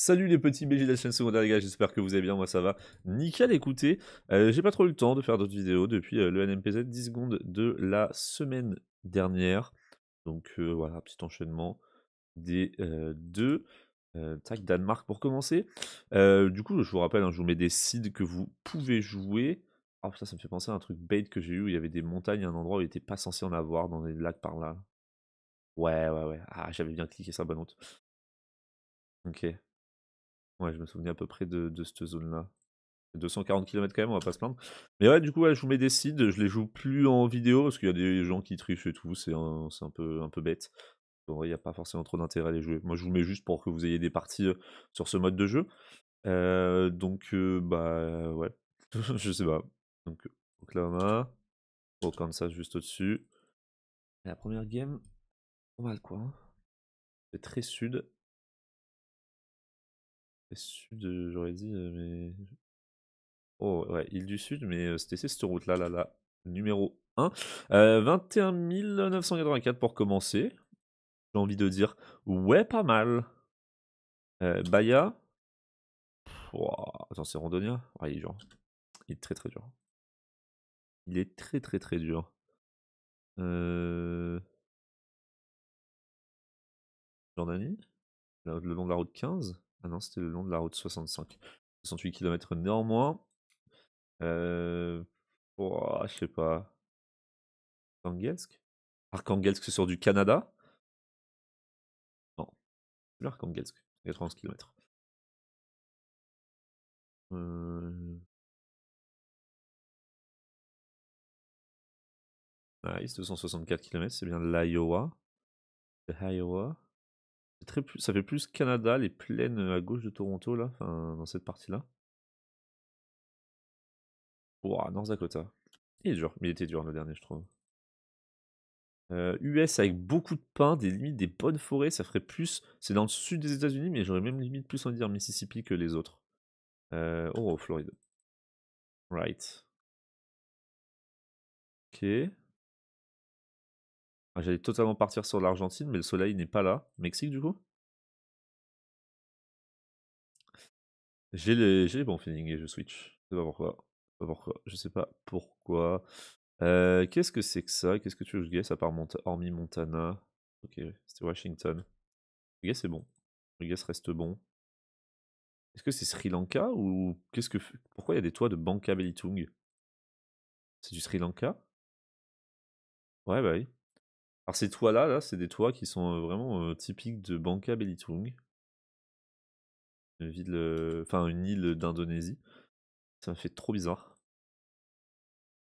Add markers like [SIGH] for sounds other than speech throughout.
Salut les petits BG de la chaîne secondaire les gars, j'espère que vous allez bien, moi ça va nickel, écoutez, euh, j'ai pas trop eu le temps de faire d'autres vidéos depuis euh, le NMPZ 10 secondes de la semaine dernière, donc euh, voilà, petit enchaînement des deux, tac Danemark pour commencer, du coup je vous rappelle, hein, je vous mets des seeds que vous pouvez jouer, oh ça ça me fait penser à un truc bait que j'ai eu il y avait des montagnes à un endroit où il était pas censé en avoir dans les lacs par là, ouais ouais ouais, ah j'avais bien cliqué ça, bonne honte. Ok, Ouais, je me souviens à peu près de, cette zone-là. 240 km quand même, on va pas se plaindre. Mais ouais, du coup, je vous mets des seeds, je les joue plus en vidéo parce qu'il y a des gens qui trichent et tout, c'est un, un, peu, un peu bête. Bon, il n'y a pas forcément trop d'intérêt à les jouer. Moi, je vous mets juste pour que vous ayez des parties euh, sur ce mode de jeu. Euh, donc, euh, bah ouais, [LAUGHS] je sais pas. Donc, Oklahoma, comme juste au-dessus. La première game, pas mal quoi. Hein. C'est très sud. Sud, euh, j'aurais dit, euh, mais. Oh, ouais, île du Sud, mais c'était cette route-là, là, là. Numéro 1. 21 984 pour commencer. J'ai envie de dire, ouais, pas mal. Euh, Baya. Wow... attends, c'est Rondonia Ah, Il est dur. Hein. Il est très très dur. Il est très très très dur. Jordanie Le long de la route 15 ah non, c'était le long de la route 65. 68 km néanmoins. Euh... je sais pas. Arkhangelsk, c'est sur du Canada Non. L'Arkangelsk, 91 km. Euh... Ah, 264 km, c'est bien l'Iowa. L'Iowa ça fait plus Canada, les plaines euh, à gauche de Toronto, là, dans cette partie-là. Ouah, North Dakota. Il dur, il était dur le dernier, je trouve. US euh, avec beaucoup de pins, des limites, des bonnes forêts, ça ferait plus. C'est dans le sud des États-Unis, mais j'aurais même limite plus en dire Mississippi que les autres. Euh, oh, Floride. Right. Ok. J'allais totalement partir sur l'Argentine, mais le soleil n'est pas là. Mexique, du coup J'ai les, bons feelings et je switch. Je sais pas pourquoi. Je sais pas pourquoi. Je sais pas pourquoi. Euh, qu'est-ce que c'est que ça Qu'est-ce que tu veux que je guess à part hormis Montana Ok, c'était Washington. Le guess est bon. Le reste bon. Est-ce que c'est Sri Lanka ou qu'est-ce que pourquoi il y a des toits de Banka Belitung C'est du Sri Lanka Ouais bah oui. Alors ces toits-là, là, c'est des toits qui sont vraiment typiques de Bangka Belitung. Une ville, une île d'Indonésie. Ça me fait trop bizarre.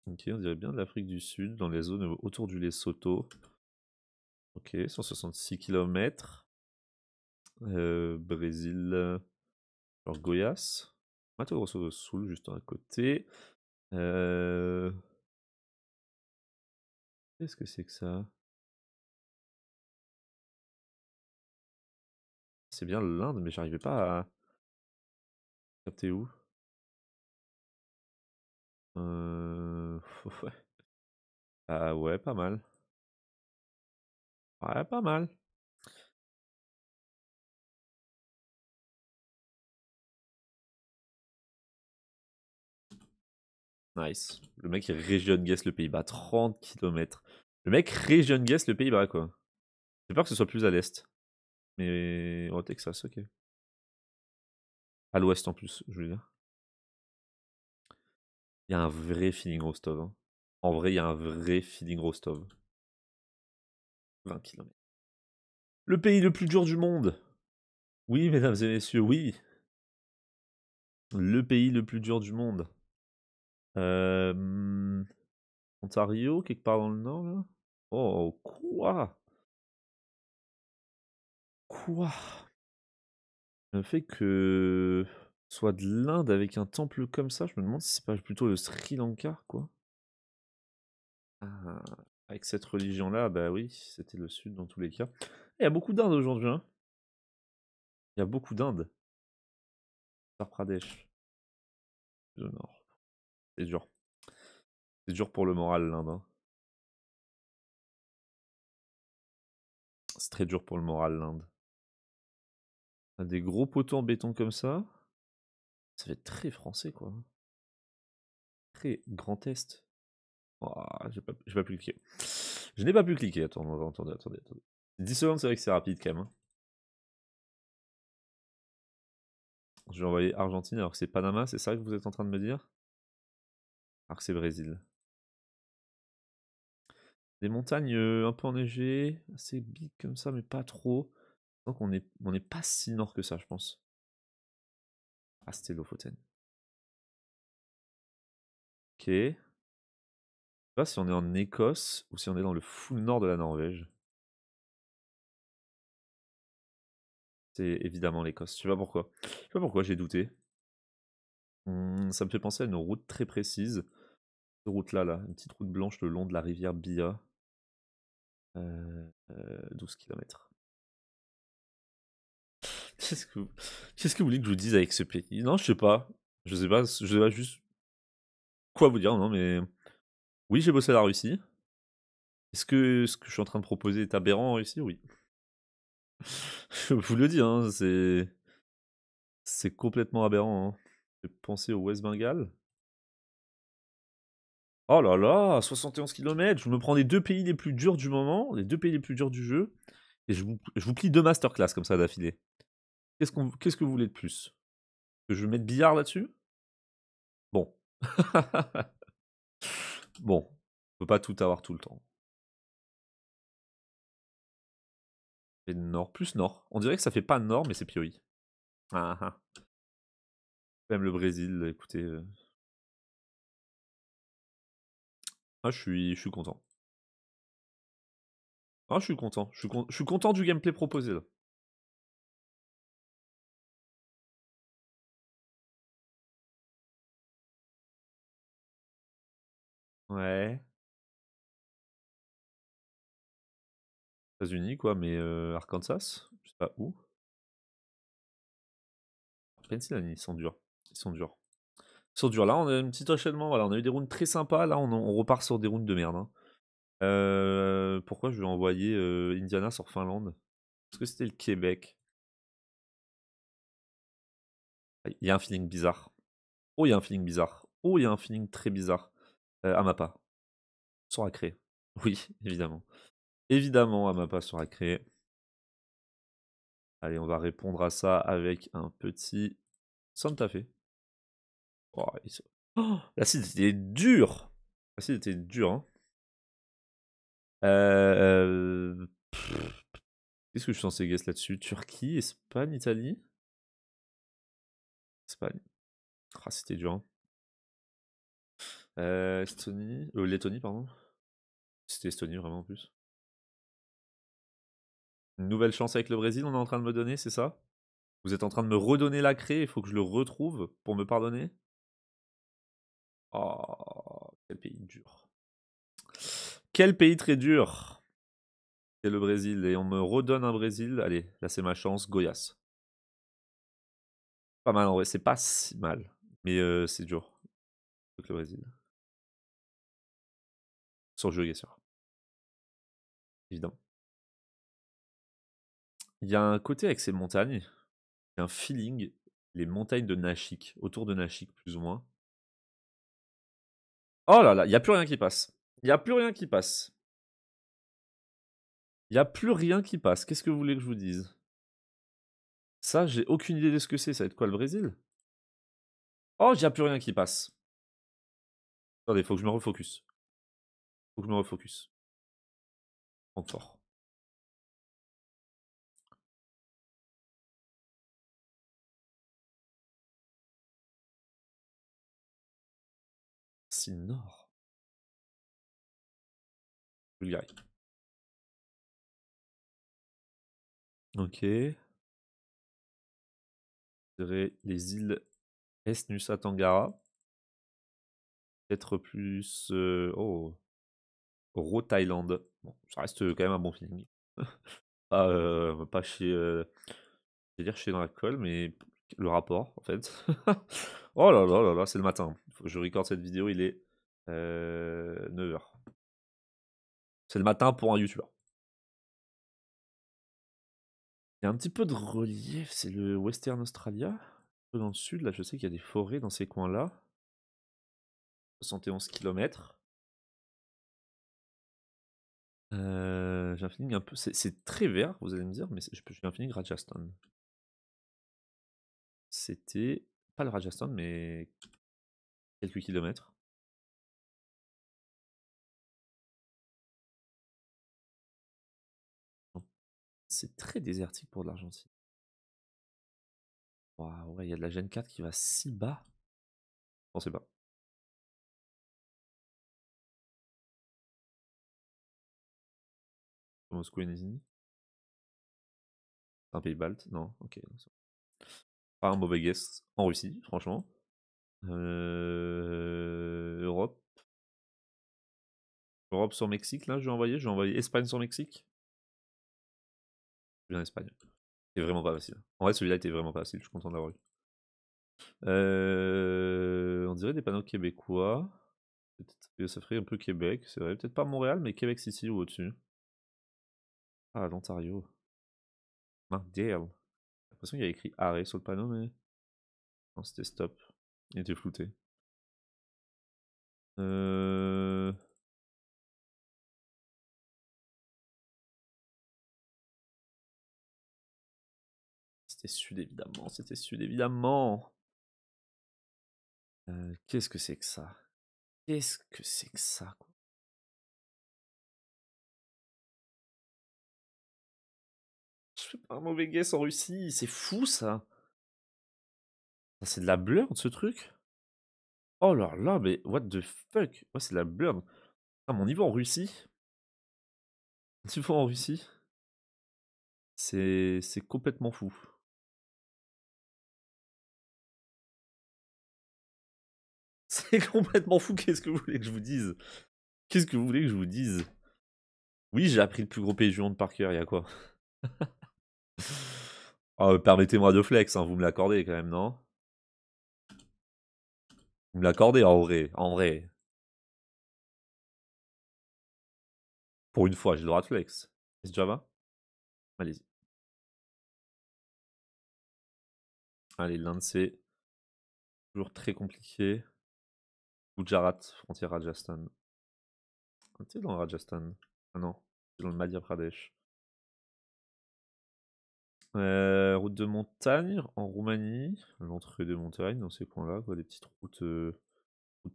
Ok, on dirait bien de l'Afrique du Sud, dans les zones autour du Lesotho. Ok, 166 km. Euh, Brésil. Alors Goyas. Mato Grosso do Sul, juste à côté. Euh. Qu'est-ce que c'est que ça c'est bien l'Inde, mais j'arrivais pas à... Capter où euh... [LAUGHS] ouais. Ah ouais, pas mal. Ouais, pas mal. Nice. Le mec région guess le Pays-Bas. 30 km. Le mec région guess le Pays-Bas, quoi. J'ai peur que ce soit plus à l'est. Mais au Texas, ok. À l'ouest en plus, je veux dire. Il y a un vrai feeling Rostov. Hein. En vrai, il y a un vrai feeling Rostov. 20 km. Le pays le plus dur du monde. Oui, mesdames et messieurs, oui. Le pays le plus dur du monde. Euh, hmm, Ontario, quelque part dans le nord, Oh, quoi Quoi? Le fait que soit de l'Inde avec un temple comme ça, je me demande si c'est pas plutôt le Sri Lanka, quoi. Ah, avec cette religion-là, bah oui, c'était le sud dans tous les cas. Il y a beaucoup d'Inde aujourd'hui, hein. Il y a beaucoup d'Inde. Uttar Pradesh. Le nord. C'est dur. C'est dur pour le moral, l'Inde. Hein. C'est très dur pour le moral, l'Inde. Des gros poteaux en béton comme ça. Ça fait très français, quoi. Très grand est. Je j'ai pas, pas, pu cliquer. Je n'ai pas pu cliquer. attendez, attendez, attendez. 10 secondes, c'est vrai que c'est rapide quand même. Hein. Je vais envoyer Argentine alors que c'est Panama, c'est ça que vous êtes en train de me dire Alors que c'est Brésil. Des montagnes euh, un peu enneigées, assez big comme ça, mais pas trop. Donc on n'est pas si nord que ça, je pense. Astélofoten. Ah, ok. Je sais pas si on est en Écosse ou si on est dans le full nord de la Norvège. C'est évidemment l'Écosse. Je sais pas pourquoi. Je sais pas pourquoi j'ai douté. Hum, ça me fait penser à une route très précise. Cette route-là, là. Une petite route blanche le long de la rivière Bia. euh, 12 euh, km. Qu'est-ce que, vous... voulez que je vous dise avec ce pays Non, je sais pas. Je sais pas, je sais pas juste quoi vous dire, non, mais oui, j'ai bossé à la Russie. Est-ce que ce que je suis en train de proposer est aberrant en Russie Oui. [LAUGHS] je vous le dis, hein, c'est. C'est complètement aberrant. Hein. vais au West Bengal. Oh là là, 71 km, je me prends les deux pays les plus durs du moment, les deux pays les plus durs du jeu, et je vous, je vous plie deux masterclass comme ça d'affilée. Qu'est-ce que vous voulez de plus Que je mette billard là-dessus Bon. [LAUGHS] bon. On peut pas tout avoir tout le temps. Et nord, plus nord. On dirait que ça fait pas nord, mais c'est Pioi. Ah, ah. Même le Brésil, écoutez. Euh. Ah, je suis, je suis content. Ah, je suis content. Je suis, je suis content du gameplay proposé là. Ouais. États-Unis quoi, mais Arkansas? Je sais pas où. Pennsylvanie, ils sont durs, ils sont durs. Ils sont durs. Là, on a un petit enchaînement, voilà, on a eu des rounds très sympas, là on repart sur des rounds de merde, hein. pourquoi je vais envoyer Indiana sur Finlande? Est-ce que c'était le Québec? Il y a un feeling bizarre. Oh, il y a un feeling bizarre. Oh, il y a un feeling très bizarre. Amapa sera créé. Oui, évidemment. Évidemment, Amapa sera créé. Allez, on va répondre à ça avec un petit Santa Fe. Oh, oh l'acide était dur. L'acide était dur. Hein. Euh, qu'est-ce que je suis censé guess là-dessus Turquie, Espagne, Italie Espagne. Ah, c'était dur. Hein. Euh, Estonie, euh, Lettonie, pardon. C'était Estonie vraiment en plus. nouvelle chance avec le Brésil, on est en train de me donner, c'est ça Vous êtes en train de me redonner la craie, il faut que je le retrouve pour me pardonner Oh, quel pays dur. Quel pays très dur C'est le Brésil, et on me redonne un Brésil. Allez, là c'est ma chance, Goyas. Pas mal en vrai, c'est pas si mal, mais euh, c'est dur. Le Brésil jeu, bien sûr. Évidemment. Il y a un côté avec ces montagnes, il y a un feeling, les montagnes de Nashik, autour de Nashik plus ou moins. Oh là là, il n'y a plus rien qui passe. Il n'y a plus rien qui passe. Il n'y a plus rien qui passe. Qu'est-ce que vous voulez que je vous dise Ça, j'ai aucune idée de ce que c'est. Ça va être quoi le Brésil Oh, il n'y a plus rien qui passe. Attendez, il faut que je me refocus. Faut que je me refocus. encore Si nord. Bulgarie. Ok. les îles Esnus Tangara Peut-être plus. Euh, oh. Raw Thaïlande. Bon, ça reste quand même un bon feeling. [LAUGHS] pas, euh, chez. Euh, je vais dire chez dans mais le rapport, en fait. [LAUGHS] oh là là là là, c'est le matin. Faut que je recorde cette vidéo, il est 9h. Euh, c'est le matin pour un youtubeur. Il y a un petit peu de relief, c'est le Western Australia. Un peu dans le sud, là, je sais qu'il y a des forêts dans ces coins-là. 71 km. Euh, j'ai un feeling un peu. C'est très vert, vous allez me dire, mais j'ai un feeling Rajasthan. C'était pas le Rajasthan, mais quelques kilomètres. C'est très désertique pour de l'Argentine. Waouh, ouais, il y a de la Gen 4 qui va si bas. Je pensais pas. moscou et C'est un pays balte Non Ok. Pas un mauvais guest. en Russie, franchement. Euh, Europe. Europe sur Mexique, là, je vais envoyer. Je vais envoyer Espagne sur Mexique. Bien Espagne. C'est vraiment pas facile. En vrai, celui-là était vraiment pas facile. Je suis content de eu. Euh, on dirait des panneaux québécois. Peut-être ça ferait un peu Québec. C'est vrai. Peut-être pas Montréal, mais Québec City ou au-dessus. Ah, l'Ontario. Ah, Mark J'ai l'impression qu'il y a écrit arrêt sur le panneau, mais. Non, c'était stop. Il était flouté. Euh. C'était sud, évidemment. C'était sud, évidemment. Euh, qu'est-ce que c'est que ça Qu'est-ce que c'est que ça, quoi un mauvais guess en Russie. C'est fou ça. C'est de la de ce truc. Oh là là, mais what the fuck c'est de la blurred. Ah, mon niveau en Russie. Niveau en Russie. C'est complètement fou. [LAUGHS] C'est complètement fou, qu'est-ce que vous voulez que je vous dise Qu'est-ce que vous voulez que je vous dise Oui, j'ai appris le plus gros pays de Parker par il y a quoi [LAUGHS] oh, Permettez-moi de flex, hein, vous me l'accordez quand même, non Vous me l'accordez en vrai, en vrai. Pour une fois, j'ai le droit de flex. Est-ce Java Allez-y. Allez, ces. Toujours très compliqué. Gujarat, frontière Rajasthan. C'est ah, dans le Rajasthan. Ah non, c'est dans le Madhya Pradesh. Euh, route de montagne en Roumanie, l'entrée de montagnes dans ces coins-là, quoi, des petites routes, euh,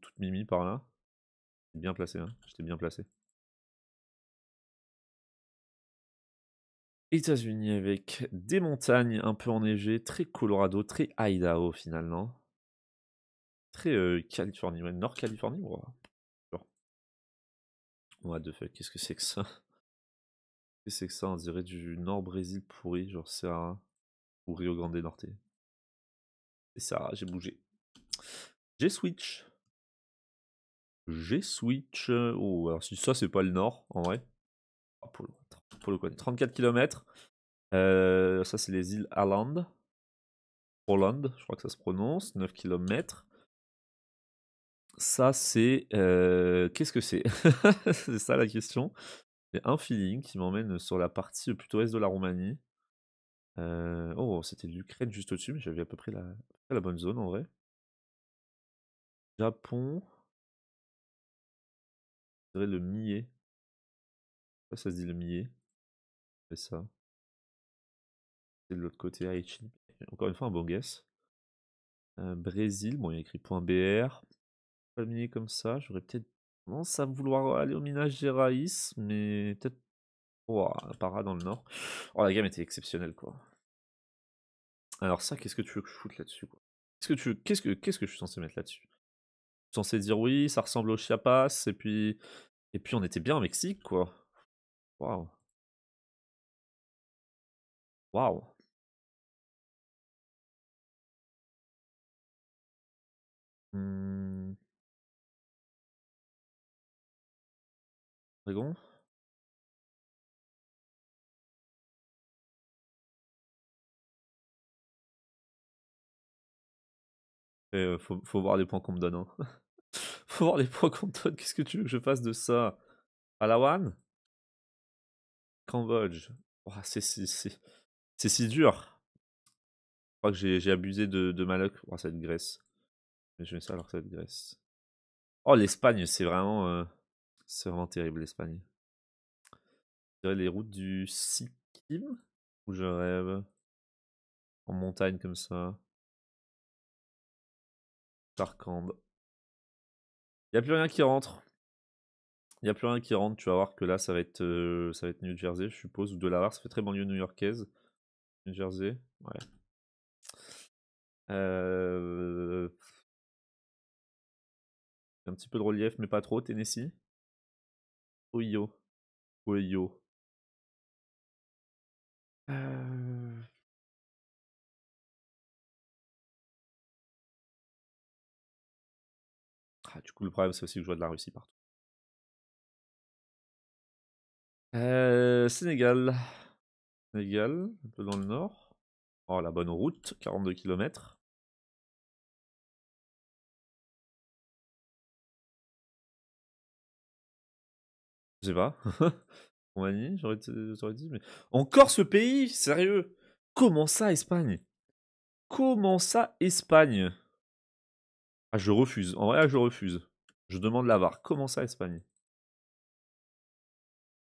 toutes mimi par là. Bien placé, hein, j'étais bien placé. États-Unis avec des montagnes un peu enneigées, très Colorado, très Idaho finalement. Très euh, Californie, ouais, Nord Californie, ouais. What the fuck, qu'est-ce que c'est que ça c'est que ça On dirait du Nord-Brésil pourri, genre Serra ou Rio Grande Norte. Et ça, j'ai bougé. J'ai switch. J'ai switch. Euh, oh, alors ça, c'est pas le Nord, en vrai. Oh, pour le, pour 34 km. Euh, ça, c'est les îles Aland. Roland, je crois que ça se prononce. 9 km. Ça, c'est. Euh, qu'est-ce que c'est [LAUGHS] C'est ça la question un feeling qui m'emmène sur la partie plutôt est de la Roumanie. Euh, oh, c'était l'Ukraine juste au-dessus, mais j'avais à peu près la, la bonne zone en vrai. Japon. Je dirais le millet. Ça, ça se dit le millet. C'est ça. C'est de l'autre côté, Encore une fois, un bon guess. Euh, Brésil, bon, il y a écrit .br. Pas le comme ça, j'aurais peut-être commence à vouloir euh, aller au minage raïs, mais peut-être. Oh, para dans le nord. Oh, la gamme était exceptionnelle, quoi. Alors, ça, qu'est-ce que tu veux que je foute là-dessus, quoi Qu'est-ce que tu qu'est-ce Qu'est-ce que je suis censé mettre là-dessus Je suis censé dire oui, ça ressemble au Chiapas, et puis. Et puis, on était bien au Mexique, quoi. Waouh. Waouh. Hmm. faut, voir les points qu'on me donne. Hein. [LAUGHS] faut voir les points qu'on me donne. Qu'est-ce que tu veux que je fasse de ça Alawan. Cambodge. Oh, c'est si dur. Je crois que j'ai abusé de, de Maloc. Oh, cette Grèce. Mais je vais ça alors cette Grèce. Oh, l'Espagne, c'est vraiment. C'est vraiment terrible l'Espagne. dirais les routes du Sikkim où je rêve. En montagne comme ça. Sarkand. Il n'y a plus rien qui rentre. Il n'y a plus rien qui rentre. Tu vas voir que là, ça va être, euh, ça va être New Jersey, je suppose, ou Delaware. Ça fait très banlieue new-yorkaise. New Jersey, ouais. Euh, Un petit peu de relief, mais pas trop. Tennessee. Oyo. Oyo. Euh. Ah, du coup, le problème, c'est aussi que je vois de la Russie partout. Euh, Sénégal. Sénégal, un peu dans le nord. Oh, la bonne route, 42 km. Je sais pas. [LAUGHS] j'aurais dit. Encore ce pays Sérieux Comment ça, Espagne Comment ça, Espagne Ah, je refuse. En vrai, je refuse. Je demande l'avoir. Comment ça, Espagne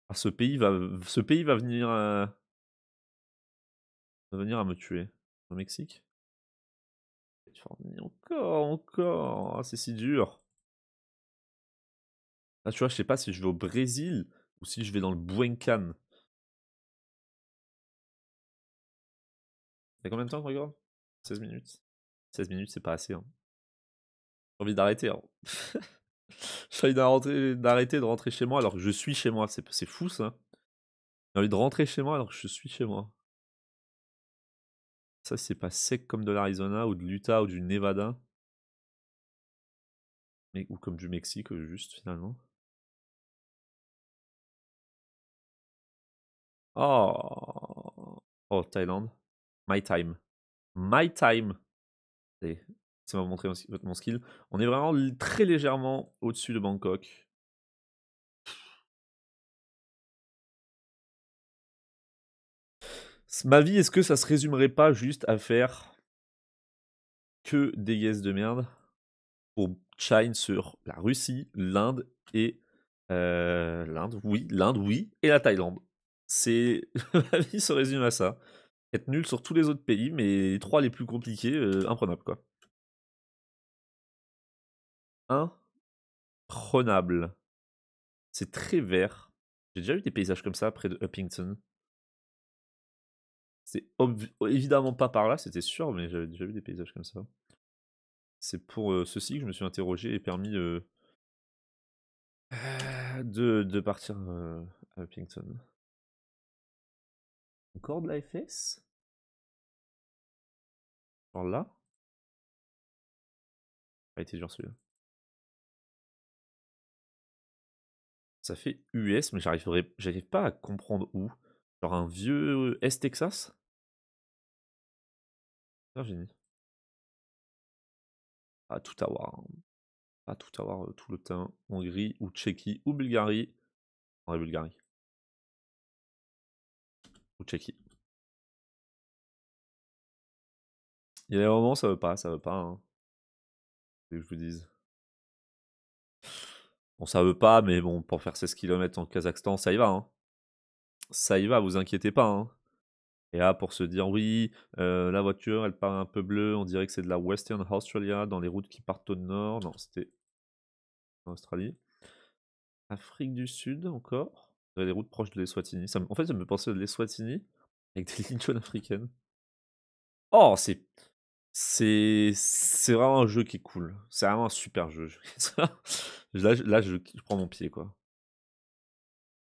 ah, ce pays va, ce pays va venir, euh, va venir à me tuer. Au Mexique. Encore, encore. Ah, c'est si dur tu vois, je sais pas si je vais au Brésil ou si je vais dans le Buencan. Il y a combien de temps qu'on 16 minutes 16 minutes, c'est pas assez. Hein. J'ai envie d'arrêter. Hein. [LAUGHS] j'ai envie d'arrêter de rentrer chez moi alors que je suis chez moi. C'est fou ça. J'ai envie de rentrer chez moi alors que je suis chez moi. Ça, c'est pas sec comme de l'Arizona ou de l'Utah ou du Nevada. Mais, ou comme du Mexique, juste finalement. Oh, oh, Thaïlande. My time. My time. ça va vous montrer mon skill. On est vraiment très légèrement au-dessus de Bangkok. Ma vie, est-ce que ça se résumerait pas juste à faire que des guesses de merde pour Chine sur la Russie, l'Inde et euh, l'Inde, oui, l'Inde, oui, et la Thaïlande. C'est [LAUGHS] La vie se résume à ça. Être nul sur tous les autres pays, mais les trois les plus compliqués, euh, imprenable. quoi. Imprenable. C'est très vert. J'ai déjà vu des paysages comme ça près de Uppington. C'est oh, évidemment pas par là, c'était sûr, mais j'avais déjà vu des paysages comme ça. C'est pour euh, ceci que je me suis interrogé et permis euh, de, de, partir à Uppington. Corde la FS Genre là a ah, été dur celui-là. Ça fait US, mais j'arrive pas à comprendre où. Genre un vieux Est Texas Virginie. Ah, pas tout avoir. À hein. Pas tout avoir, euh, tout le temps. Hongrie ou Tchéquie ou Bulgarie. En Bulgarie. Il y a des moments, ça veut pas, ça veut pas. Hein. je vous dis. Bon, ça veut pas, mais bon, pour faire 16 km en Kazakhstan, ça y va. Hein. Ça y va, vous inquiétez pas. Hein. Et là, pour se dire, oui, euh, la voiture, elle part un peu bleue, on dirait que c'est de la Western Australia, dans les routes qui partent au nord. Non, c'était Australie. Afrique du Sud encore des routes proches de l'Eswatini. En fait, ça me pensait à l'Eswatini avec des [LAUGHS] lignes jaunes africaines. Oh, c'est. C'est c'est vraiment un jeu qui est cool. C'est vraiment un super jeu. [LAUGHS] là, je, là je, prends mon pied quoi.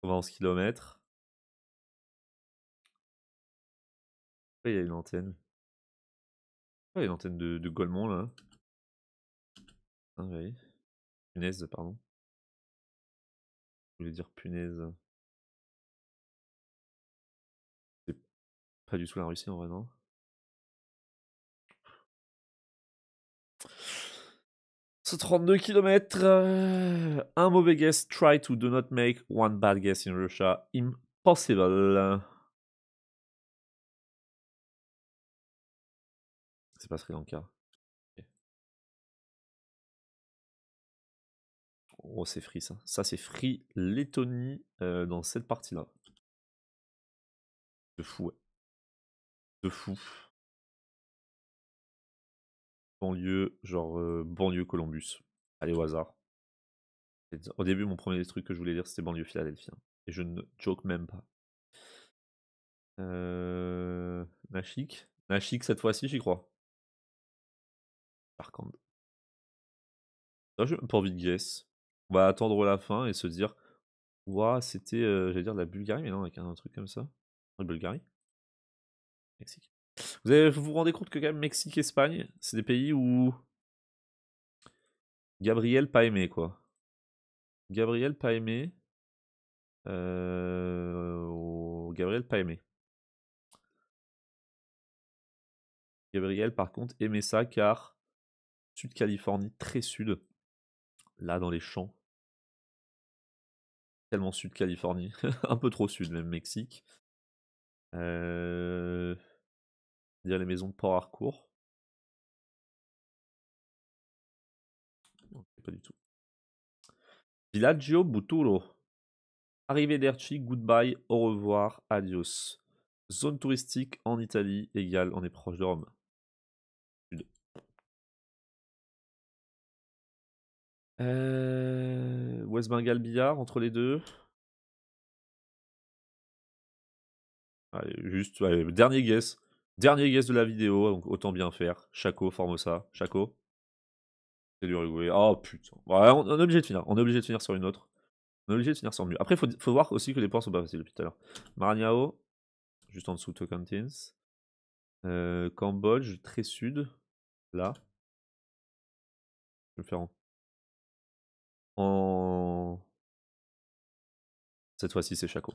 11 km. il y a une antenne. il y a une antenne de, de Golemont là. Ah, punaise, pardon. Je voulais dire punaise. Pas du tout la Russie en vrai, non Ce 32 km, un mauvais guess, try to do not make one bad guess in Russia, impossible. C'est pas Sri Lanka. Oh, c'est free ça. Ça, c'est free Lettonie euh, dans cette partie-là. De fouet de fou. Banlieue, genre euh, banlieue Columbus. Allez au hasard. Au début, mon premier truc que je voulais dire, c'était banlieue Philadelphie. Hein. Et je ne joke même pas. Euh... Nashik cette fois-ci, j'y crois. Par contre. Là, pas envie guess. On va attendre la fin et se dire Ouah, c'était, euh, j'allais dire, la Bulgarie, mais non, avec un truc comme ça. La Bulgarie Mexique. Vous, vous, rendez compte que quand même Mexique, Espagne, c'est des pays où Gabriel pas aimé quoi. Gabriel pas aimé. Euh, Gabriel pas aimé. Gabriel par contre aimait ça car Sud Californie très sud, là dans les champs. Tellement Sud Californie, [LAUGHS] un peu trop sud même Mexique. Dire euh, les maisons de port Harcourt. pas du tout. Villaggio Buturo. Arrivederci, goodbye, au revoir, adios. Zone touristique en Italie égale, on est proche de Rome. Euh... West Bengal billard entre les deux. Allez, ah, juste, dernier guess. Dernier guess de la vidéo, donc autant bien faire. Chaco, Formosa. Chaco C'est du rigolé Oh putain. on, est obligé de finir. On est obligé de finir sur une autre. On est obligé de finir sur mieux. Après, il faut, voir aussi que les points sont pas faciles depuis tout à l'heure. Maraniao. juste en dessous de Tocantins. Euh, Cambodge, très sud. Là. Je vais le faire en... Cette fois-ci, c'est Chaco.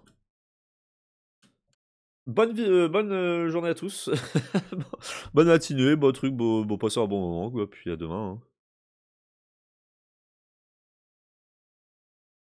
Bonne, vie, euh, bonne euh, journée à tous. [LAUGHS] bonne matinée, bon truc, Bon beau bon moment. Quoi. Puis à demain. Hein.